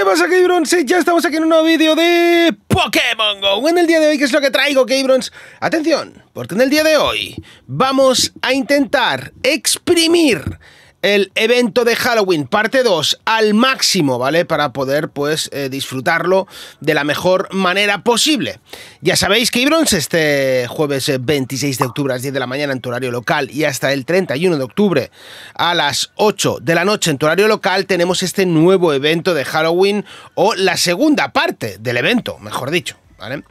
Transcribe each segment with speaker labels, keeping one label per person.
Speaker 1: ¿Qué pasa, Gabrons? Ya estamos aquí en un nuevo vídeo de Pokémon GO. En el día de hoy, ¿qué es lo que traigo, Gabrons? Atención, porque en el día de hoy vamos a intentar exprimir el evento de Halloween parte 2 al máximo, ¿vale? Para poder pues eh, disfrutarlo de la mejor manera posible. Ya sabéis que Ibrons este jueves 26 eh, de octubre a las 10 de la mañana en tu horario local y hasta el 31 de octubre a las 8 de la noche en tu horario local tenemos este nuevo evento de Halloween o la segunda parte del evento, mejor dicho. En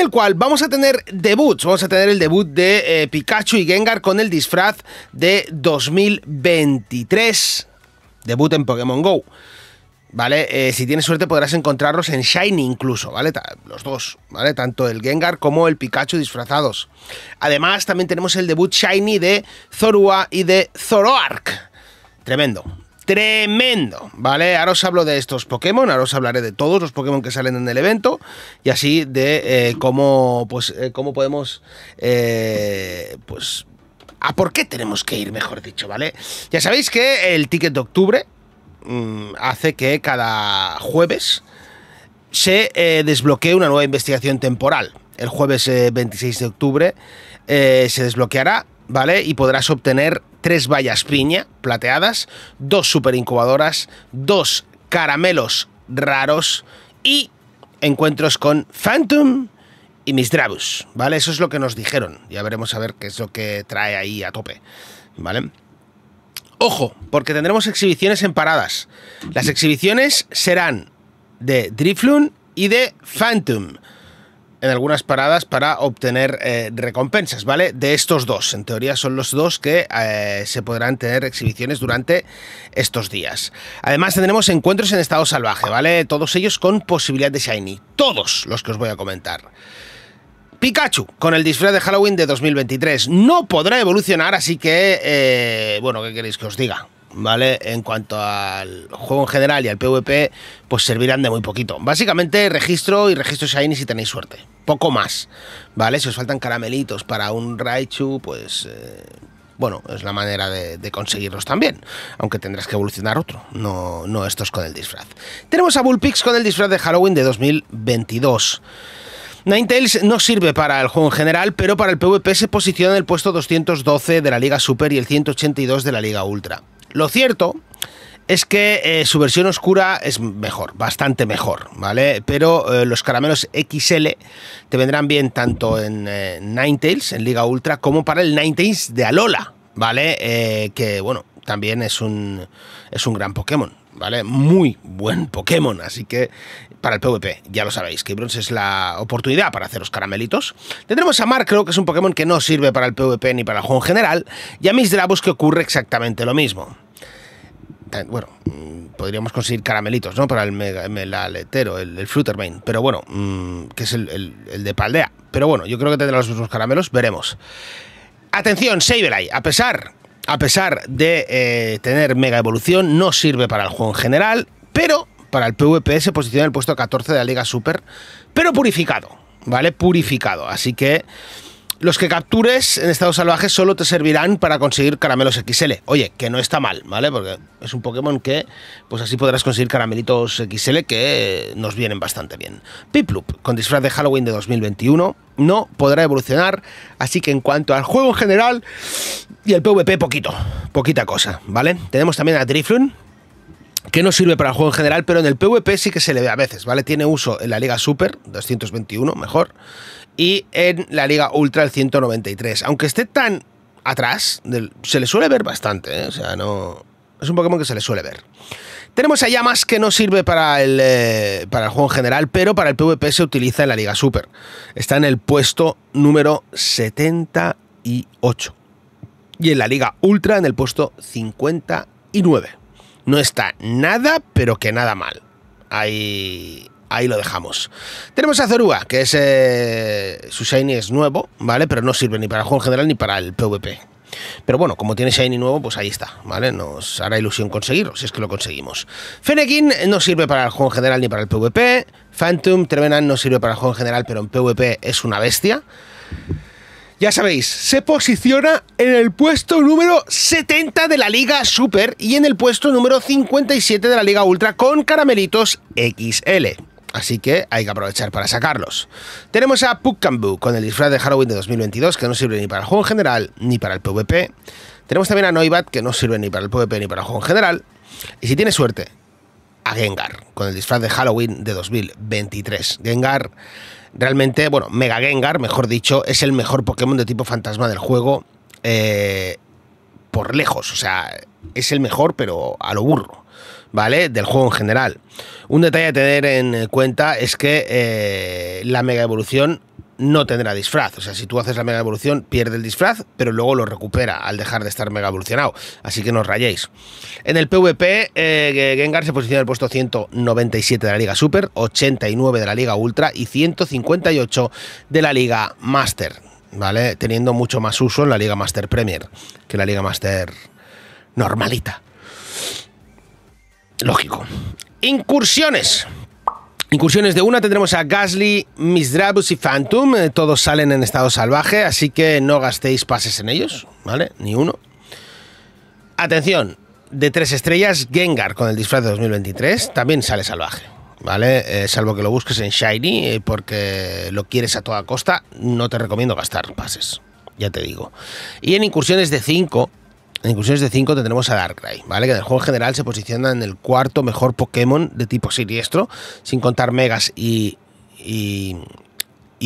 Speaker 1: el cual vamos a tener debuts, vamos a tener el debut de eh, Pikachu y Gengar con el disfraz de 2023, debut en Pokémon GO. ¿Vale? Eh, si tienes suerte podrás encontrarlos en Shiny incluso, ¿vale? Los dos, ¿vale? Tanto el Gengar como el Pikachu disfrazados. Además, también tenemos el debut Shiny de Zorua y de Zoroark. Tremendo, tremendo, ¿vale? Ahora os hablo de estos Pokémon, ahora os hablaré de todos los Pokémon que salen en el evento y así de eh, cómo, pues, eh, cómo podemos, eh, pues, a por qué tenemos que ir, mejor dicho, ¿vale? Ya sabéis que el ticket de octubre mm, hace que cada jueves se desbloquee una nueva investigación temporal. El jueves 26 de octubre se desbloqueará, ¿vale? Y podrás obtener tres vallas piña plateadas, dos superincubadoras, dos caramelos raros y encuentros con Phantom y miss ¿vale? Eso es lo que nos dijeron. Ya veremos a ver qué es lo que trae ahí a tope, ¿vale? Ojo, porque tendremos exhibiciones en paradas. Las exhibiciones serán de Driflun y de Phantom en algunas paradas para obtener eh, recompensas, ¿vale? De estos dos, en teoría son los dos que eh, se podrán tener exhibiciones durante estos días. Además tendremos encuentros en estado salvaje, ¿vale? Todos ellos con posibilidad de Shiny, todos los que os voy a comentar. Pikachu con el disfraz de Halloween de 2023. No podrá evolucionar, así que, eh, bueno, ¿qué queréis que os diga? ¿vale? En cuanto al juego en general y al PvP, pues servirán de muy poquito. Básicamente registro y registro Shiny si tenéis suerte. Poco más, ¿vale? Si os faltan caramelitos para un Raichu, pues... Eh, bueno, es la manera de, conseguirlos también, aunque tendrás que evolucionar otro, no, no estos con el disfraz. Tenemos a Bullpix con el disfraz de Halloween de 2022. Ninetales no sirve para el juego en general, pero para el PvP se posiciona en el puesto 212 de la Liga Super y el 182 de la Liga Ultra. Lo cierto es que eh, su versión oscura es mejor, bastante mejor, ¿vale? Pero eh, los caramelos XL te vendrán bien tanto en eh, Ninetales, en Liga Ultra, como para el Ninetales de Alola, ¿vale? que, bueno, también es un, es un gran Pokémon. ¿Vale? Muy buen Pokémon, así que para el PvP, ya lo sabéis, que Bronze es la oportunidad para hacer los caramelitos. Tendremos a creo que es un Pokémon que no sirve para el PvP ni para el juego en general, y a voz que ocurre exactamente lo mismo. Bueno, mm, podríamos conseguir caramelitos, ¿no? Para el, mega, el aletero, el, pero bueno, mm, que es el, de Paldea. Pero bueno, yo creo que tendrá los mismos caramelos, veremos. Atención, Sableye, a pesar, a pesar de eh, tener mega evolución, no sirve para el juego en general, pero para el PvP se posiciona en el puesto 14 de la Liga Super, pero purificado, ¿vale? Purificado. Así que los que captures en estado salvaje solo te servirán para conseguir caramelos XL. Oye, que no está mal, ¿vale? Porque es un Pokémon que, pues así podrás conseguir caramelitos XL que nos vienen bastante bien. Piplup, con disfraz de Halloween de 2021, no podrá evolucionar, así que en cuanto al juego en general y el PvP, poquito, poquita cosa, ¿vale? Tenemos también a Drifloon que no sirve para el juego en general, pero en el PvP sí que se le ve a veces, ¿vale? Tiene uso en la Liga Super, 221 mejor, y en la Liga Ultra el 193. Aunque esté tan atrás, se le suele ver bastante, ¿eh? o sea, no... Es un Pokémon que se le suele ver. Tenemos a Yamas, que no sirve para el, eh, para el juego en general, pero para el PvP se utiliza en la Liga Super. Está en el puesto número 78. Y en la Liga Ultra en el puesto 59 no está nada, pero que nada mal. Ahí, ahí lo dejamos. Tenemos a Zerua, que es eh, su Shiny es nuevo, ¿vale? Pero no sirve ni para el juego general ni para el PvP. Pero bueno, como tiene Shiny nuevo, pues ahí está, ¿vale? Nos hará ilusión conseguirlo, si es que lo conseguimos. Fennekin no sirve para el juego general ni para el PvP. Phantom Trevenant no sirve para el juego general, pero en PvP es una bestia. Ya sabéis, se posiciona en el puesto número 70 de la Liga Super y en el puesto número 57 de la Liga Ultra con caramelitos XL así que hay que aprovechar para sacarlos. Tenemos a Pukambu con el disfraz de Halloween de 2022 que no sirve ni para el juego en general ni para el PvP. Tenemos también a Noibat que no sirve ni para el PvP ni para el juego en general. Y si tiene suerte, a Gengar con el disfraz de Halloween de 2023. Gengar Realmente, bueno, Mega Gengar, mejor dicho, es el mejor Pokémon de tipo fantasma del juego eh, por lejos. O sea, es el mejor, pero a lo burro, ¿vale? Del juego en general. Un detalle a tener en cuenta es que eh, la Mega Evolución no tendrá disfraz. O sea, si tú haces la mega evolución, pierde el disfraz, pero luego lo recupera al dejar de estar mega evolucionado. Así que no os rayéis. En el PvP, eh, Gengar se posiciona en el puesto 197 de la Liga Super, 89 de la Liga Ultra y 158 de la Liga Master. ¿Vale? Teniendo mucho más uso en la Liga Master Premier que la Liga Master normalita. Lógico. Incursiones. Incursiones de una tendremos a Gasly, Misdrabus y Phantom. Eh, todos salen en estado salvaje, así que no gastéis pases en ellos, ¿vale? Ni uno. Atención, de tres estrellas, Gengar con el disfraz de 2023 también sale salvaje, ¿vale? Eh, salvo que lo busques en Shiny eh, porque lo quieres a toda costa, no te recomiendo gastar pases, ya te digo. Y en incursiones de 5, en inclusiones de 5 tendremos a Darkrai, ¿vale? Que en el juego en general se posiciona en el cuarto mejor Pokémon de tipo siniestro, sin contar megas y, y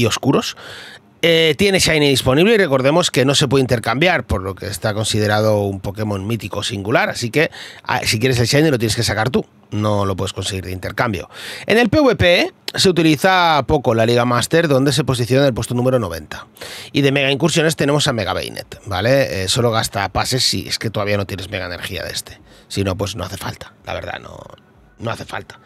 Speaker 1: oscuros. Eh, tiene Shiny disponible y recordemos que no se puede intercambiar, por lo que está considerado un Pokémon mítico singular, así que ah, si quieres el Shiny lo tienes que sacar tú, no lo puedes conseguir de intercambio. En el PvP se utiliza poco la Liga Master, donde se posiciona en el puesto número 90. Y de Mega Incursiones tenemos a Mega Bainet, ¿vale? Eh, solo gasta pases si es que todavía no tienes Mega Energía de este. Si no, pues no hace falta, la verdad, no, no hace falta.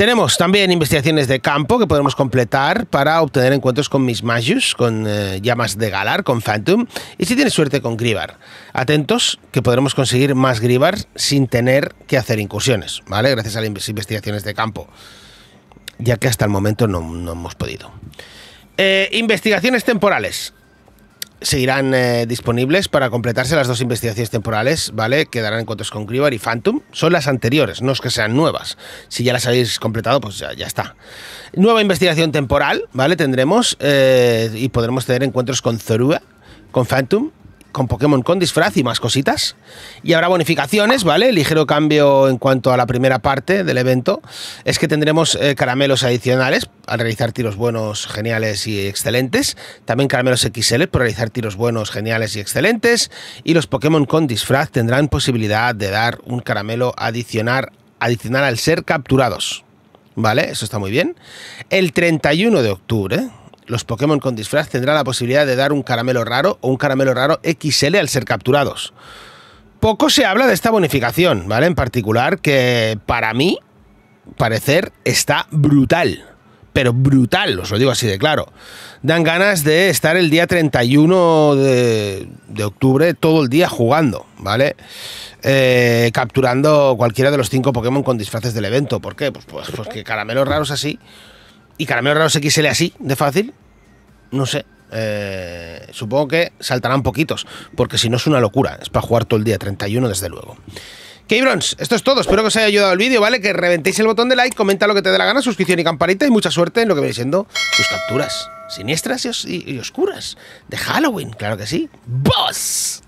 Speaker 1: Tenemos también investigaciones de campo que podremos completar para obtener encuentros con Miss Magius, con eh, Llamas de Galar, con Phantom y si tienes suerte con Gribar. Atentos que podremos conseguir más Gribar sin tener que hacer incursiones, ¿vale? Gracias a las investigaciones de campo, ya que hasta el momento no, hemos podido. Eh, investigaciones temporales seguirán irán eh, disponibles para completarse las dos investigaciones temporales, ¿vale? Quedarán encuentros con Griever y Phantom. Son las anteriores, no es que sean nuevas. Si ya las habéis completado, pues ya, está. Nueva investigación temporal, ¿vale? Tendremos eh, y podremos tener encuentros con Zorua, con Phantom con Pokémon con disfraz y más cositas. Y habrá bonificaciones, ¿vale? Ligero cambio en cuanto a la primera parte del evento es que tendremos eh, caramelos adicionales al realizar tiros buenos, geniales y excelentes. También caramelos XL por realizar tiros buenos, geniales y excelentes. Y los Pokémon con disfraz tendrán posibilidad de dar un caramelo adicional, adicional al ser capturados. ¿Vale? Eso está muy bien. El 31 de octubre, los Pokémon con disfraz tendrán la posibilidad de dar un caramelo raro o un caramelo raro XL al ser capturados. Poco se habla de esta bonificación, ¿vale? En particular, que para mí, parecer, está brutal. Pero brutal, os lo digo así de claro. Dan ganas de estar el día 31 de, de octubre todo el día jugando, ¿vale? Eh, capturando cualquiera de los cinco Pokémon con disfraces del evento. ¿Por qué? Pues, pues, pues caramelos raros así ¿Y caramelos raros XL así, de fácil? No sé. Eh, supongo que saltarán poquitos, porque si no es una locura, es para jugar todo el día, 31 desde luego. k esto es todo, espero que os haya ayudado el vídeo, ¿vale? Que reventéis el botón de like, comenta lo que te dé la gana, suscripción y campanita y mucha suerte en lo que viene siendo tus capturas siniestras y, y oscuras de Halloween, claro que sí. ¡Boss!